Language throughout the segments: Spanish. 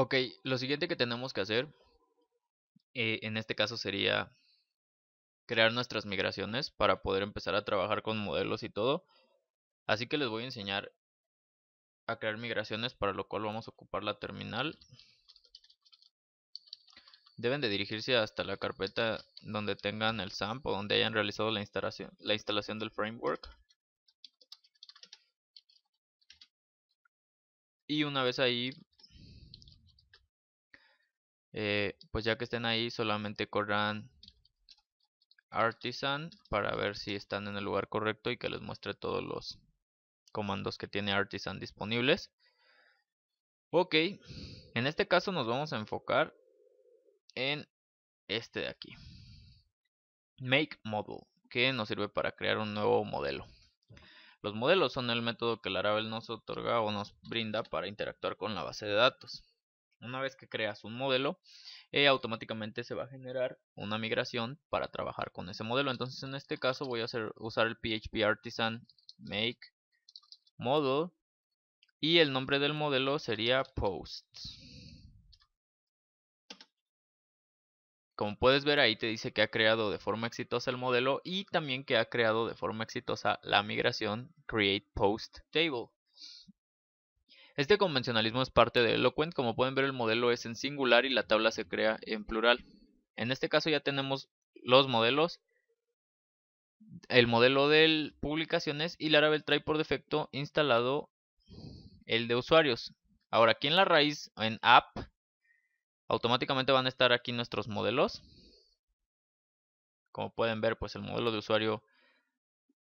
Ok, lo siguiente que tenemos que hacer eh, en este caso sería crear nuestras migraciones para poder empezar a trabajar con modelos y todo. Así que les voy a enseñar a crear migraciones para lo cual vamos a ocupar la terminal. Deben de dirigirse hasta la carpeta donde tengan el SAMP o donde hayan realizado la instalación, la instalación del framework. Y una vez ahí eh, pues ya que estén ahí solamente corran artisan para ver si están en el lugar correcto y que les muestre todos los comandos que tiene artisan disponibles ok en este caso nos vamos a enfocar en este de aquí make model que nos sirve para crear un nuevo modelo los modelos son el método que Laravel nos otorga o nos brinda para interactuar con la base de datos una vez que creas un modelo, eh, automáticamente se va a generar una migración para trabajar con ese modelo. Entonces en este caso voy a usar el PHP Artisan Make Model y el nombre del modelo sería Post. Como puedes ver ahí te dice que ha creado de forma exitosa el modelo y también que ha creado de forma exitosa la migración Create Post Table. Este convencionalismo es parte de Eloquent, como pueden ver el modelo es en singular y la tabla se crea en plural. En este caso ya tenemos los modelos, el modelo de publicaciones y Laravel trae por defecto instalado el de usuarios. Ahora aquí en la raíz, en app, automáticamente van a estar aquí nuestros modelos. Como pueden ver, pues el modelo de usuario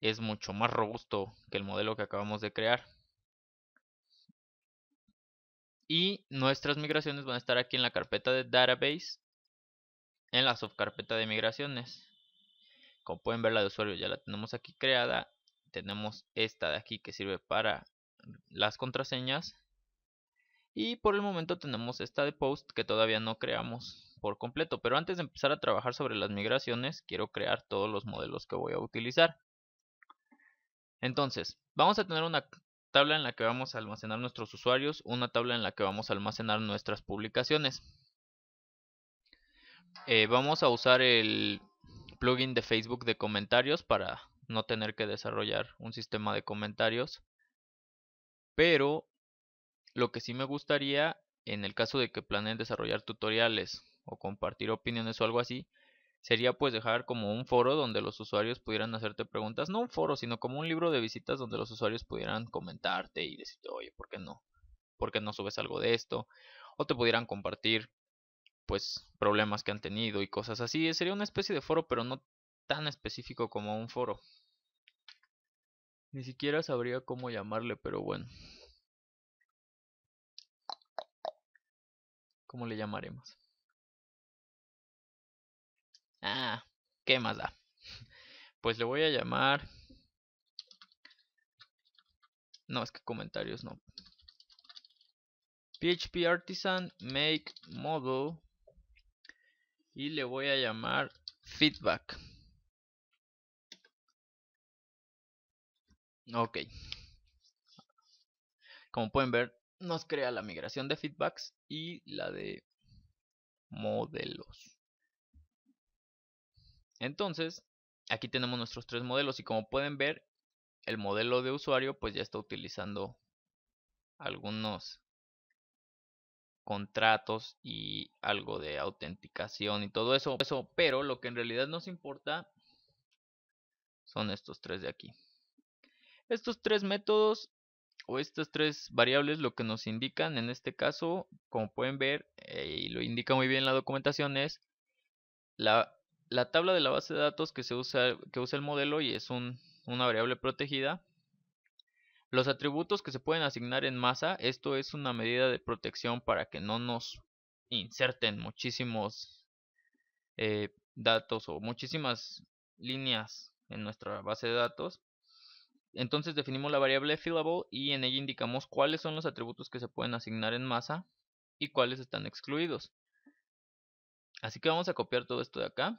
es mucho más robusto que el modelo que acabamos de crear y nuestras migraciones van a estar aquí en la carpeta de database en la subcarpeta de migraciones como pueden ver la de usuario ya la tenemos aquí creada tenemos esta de aquí que sirve para las contraseñas y por el momento tenemos esta de post que todavía no creamos por completo pero antes de empezar a trabajar sobre las migraciones quiero crear todos los modelos que voy a utilizar entonces vamos a tener una tabla en la que vamos a almacenar nuestros usuarios, una tabla en la que vamos a almacenar nuestras publicaciones. Eh, vamos a usar el plugin de Facebook de comentarios para no tener que desarrollar un sistema de comentarios. Pero lo que sí me gustaría, en el caso de que planeen desarrollar tutoriales o compartir opiniones o algo así, sería pues dejar como un foro donde los usuarios pudieran hacerte preguntas, no un foro, sino como un libro de visitas donde los usuarios pudieran comentarte y decirte, oye, ¿por qué no? ¿Por qué no subes algo de esto? O te pudieran compartir pues problemas que han tenido y cosas así. Eh, sería una especie de foro, pero no tan específico como un foro. Ni siquiera sabría cómo llamarle, pero bueno. ¿Cómo le llamaremos? Ah, ¿qué más da? Pues le voy a llamar... No, es que comentarios no. PHP Artisan Make Model. Y le voy a llamar Feedback. Ok. Como pueden ver, nos crea la migración de feedbacks y la de modelos. Entonces, aquí tenemos nuestros tres modelos y como pueden ver, el modelo de usuario pues ya está utilizando algunos contratos y algo de autenticación y todo eso, pero lo que en realidad nos importa son estos tres de aquí. Estos tres métodos o estas tres variables lo que nos indican en este caso, como pueden ver, eh, y lo indica muy bien la documentación, es la la tabla de la base de datos que, se usa, que usa el modelo y es una variable protegida. Los atributos que se pueden asignar en masa, esto es una medida de protección para que no nos inserten muchísimos eh, datos o muchísimas líneas en nuestra base de datos. Entonces definimos la variable fillable y en ella indicamos cuáles son los atributos que se pueden asignar en masa y cuáles están excluidos. Así que vamos a copiar todo esto de acá.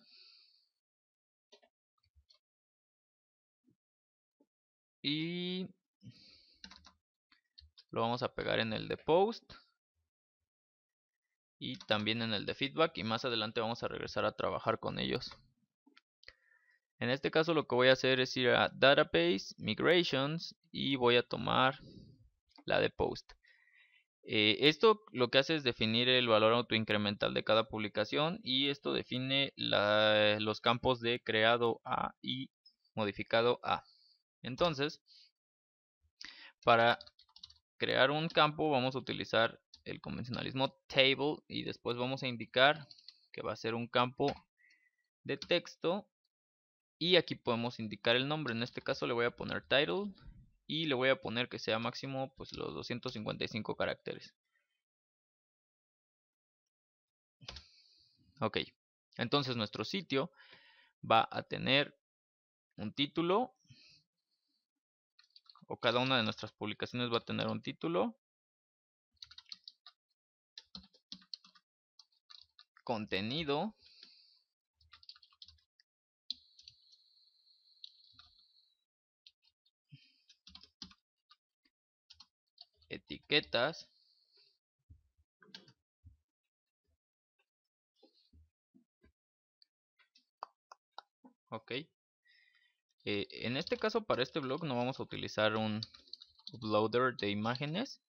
y lo vamos a pegar en el de post y también en el de feedback y más adelante vamos a regresar a trabajar con ellos. En este caso lo que voy a hacer es ir a Database, Migrations y voy a tomar la de Post. Eh, esto lo que hace es definir el valor autoincremental de cada publicación y esto define los campos de creado a y modificado a. Entonces, para crear un campo vamos a utilizar el convencionalismo table y después vamos a indicar que va a ser un campo de texto y aquí podemos indicar el nombre. En este caso le voy a poner title y le voy a poner que sea máximo pues los 255 caracteres. Ok, entonces nuestro sitio va a tener un título, o cada una de nuestras publicaciones va a tener un título, contenido, etiquetas, okay. Eh, en este caso para este blog no vamos a utilizar un uploader de imágenes,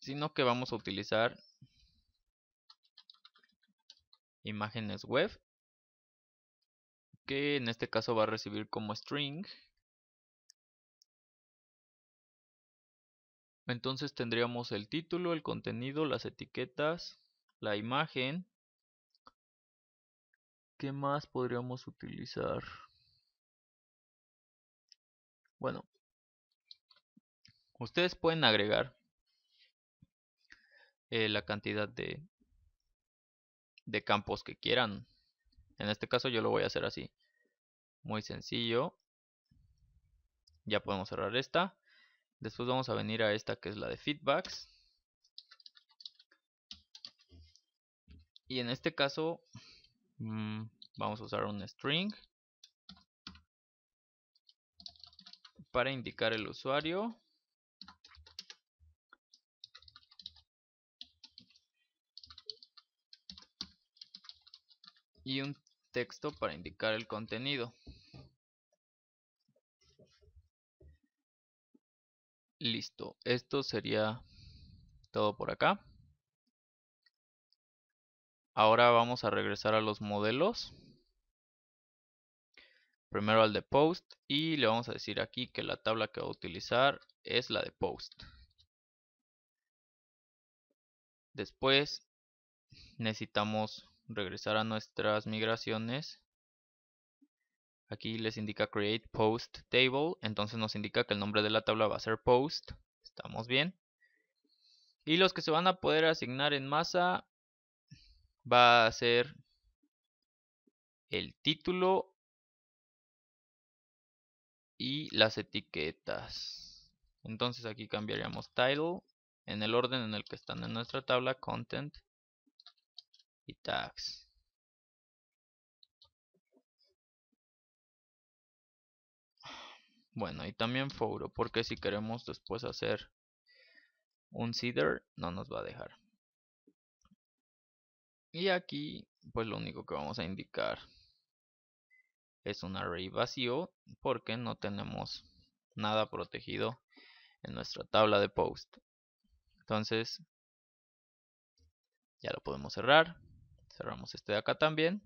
sino que vamos a utilizar imágenes web que en este caso va a recibir como string entonces tendríamos el título, el contenido, las etiquetas, la imagen ¿Qué más podríamos utilizar? Bueno, ustedes pueden agregar eh, la cantidad de, de campos que quieran. En este caso yo lo voy a hacer así. Muy sencillo. Ya podemos cerrar esta. Después vamos a venir a esta que es la de feedbacks. Y en este caso Mm, vamos a usar un string para indicar el usuario y un texto para indicar el contenido. Listo, esto sería todo por acá. Ahora vamos a regresar a los modelos. Primero al de post y le vamos a decir aquí que la tabla que va a utilizar es la de post. Después necesitamos regresar a nuestras migraciones. Aquí les indica create post table, entonces nos indica que el nombre de la tabla va a ser post. Estamos bien. Y los que se van a poder asignar en masa va a ser el título y las etiquetas. Entonces aquí cambiaríamos title en el orden en el que están en nuestra tabla content y tags. Bueno, y también foro, porque si queremos después hacer un seeder, no nos va a dejar. Y aquí, pues lo único que vamos a indicar es un array vacío porque no tenemos nada protegido en nuestra tabla de post. Entonces, ya lo podemos cerrar. Cerramos este de acá también.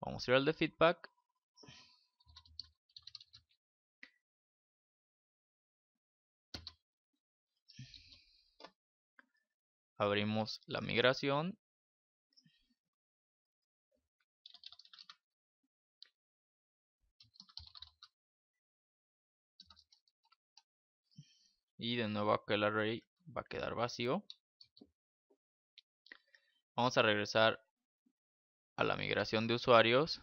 Vamos a ir al de feedback. Abrimos la migración Y de nuevo aquel array va a quedar vacío. Vamos a regresar a la migración de usuarios.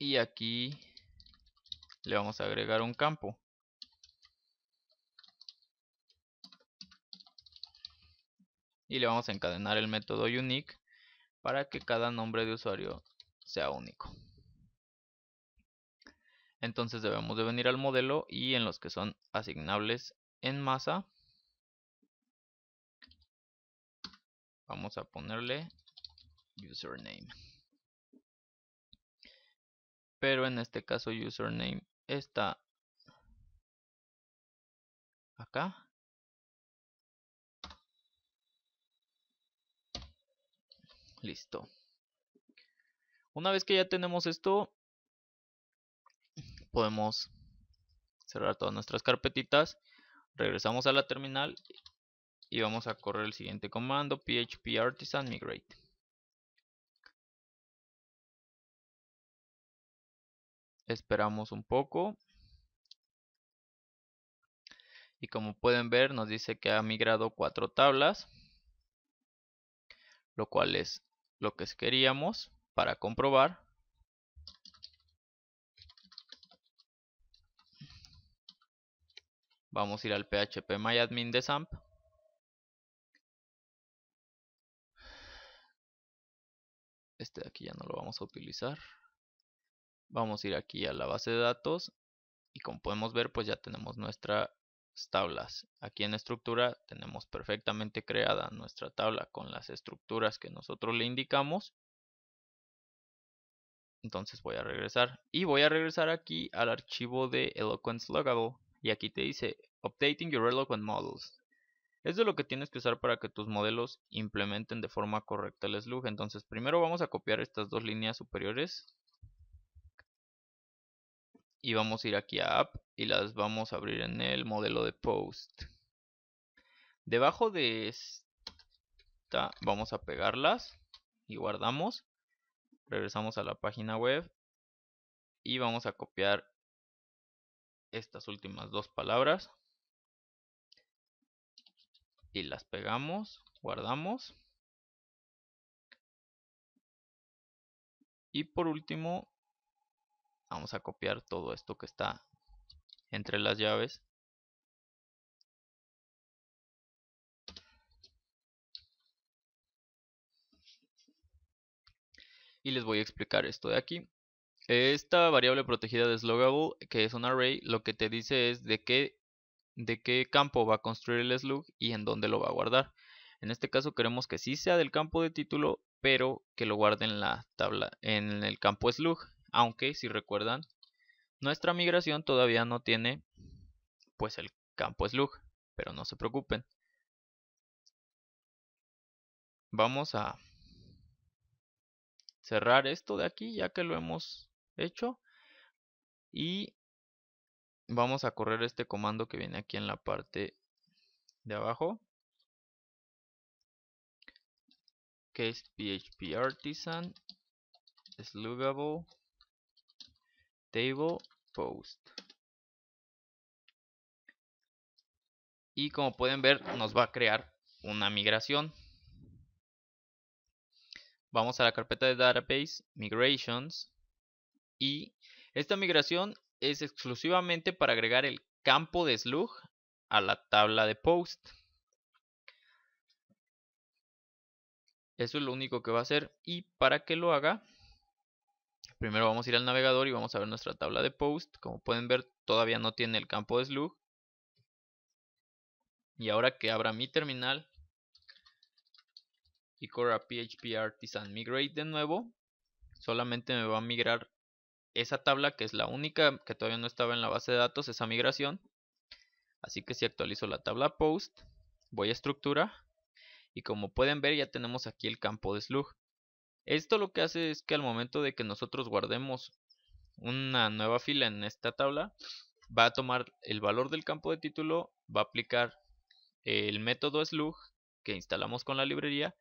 Y aquí le vamos a agregar un campo. Y le vamos a encadenar el método unique para que cada nombre de usuario sea único entonces debemos de venir al modelo y en los que son asignables en masa vamos a ponerle username pero en este caso username está acá listo una vez que ya tenemos esto podemos cerrar todas nuestras carpetitas. Regresamos a la terminal y vamos a correr el siguiente comando php artisan migrate. Esperamos un poco. Y como pueden ver nos dice que ha migrado cuatro tablas. Lo cual es lo que queríamos para comprobar Vamos a ir al PHP MyAdmin de SAMP. Este de aquí ya no lo vamos a utilizar. Vamos a ir aquí a la base de datos y como podemos ver pues ya tenemos nuestras tablas. Aquí en estructura tenemos perfectamente creada nuestra tabla con las estructuras que nosotros le indicamos. Entonces voy a regresar y voy a regresar aquí al archivo de Eloquence Logable y aquí te dice Updating your relevant models. Es de lo que tienes que usar para que tus modelos implementen de forma correcta el slug. Entonces primero vamos a copiar estas dos líneas superiores. Y vamos a ir aquí a App y las vamos a abrir en el modelo de Post. Debajo de esta vamos a pegarlas y guardamos. Regresamos a la página web y vamos a copiar estas últimas dos palabras y las pegamos, guardamos. Y por último, vamos a copiar todo esto que está entre las llaves. Y les voy a explicar esto de aquí. Esta variable protegida de slugable, que es un array, lo que te dice es de qué, de qué campo va a construir el slug y en dónde lo va a guardar. En este caso queremos que sí sea del campo de título, pero que lo guarde en la tabla, en el campo slug. Aunque, si recuerdan, nuestra migración todavía no tiene pues el campo slug, pero no se preocupen. Vamos a cerrar esto de aquí ya que lo hemos hecho. Y vamos a correr este comando que viene aquí en la parte de abajo. Case PHP artisan slugable table post. Y como pueden ver, nos va a crear una migración. Vamos a la carpeta de database, migrations, y esta migración es exclusivamente para agregar el campo de slug a la tabla de post. Eso es lo único que va a hacer y para que lo haga, primero vamos a ir al navegador y vamos a ver nuestra tabla de post. Como pueden ver, todavía no tiene el campo de slug. Y ahora que abra mi terminal y corra php artisan migrate de nuevo, solamente me va a migrar esa tabla, que es la única que todavía no estaba en la base de datos, esa migración. Así que si actualizo la tabla post, voy a estructura y como pueden ver ya tenemos aquí el campo de slug. Esto lo que hace es que al momento de que nosotros guardemos una nueva fila en esta tabla, va a tomar el valor del campo de título, va a aplicar el método slug que instalamos con la librería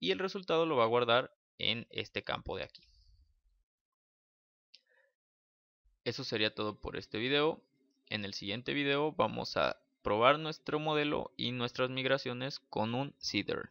y el resultado lo va a guardar en este campo de aquí. Eso sería todo por este video. En el siguiente video vamos a probar nuestro modelo y nuestras migraciones con un seeder.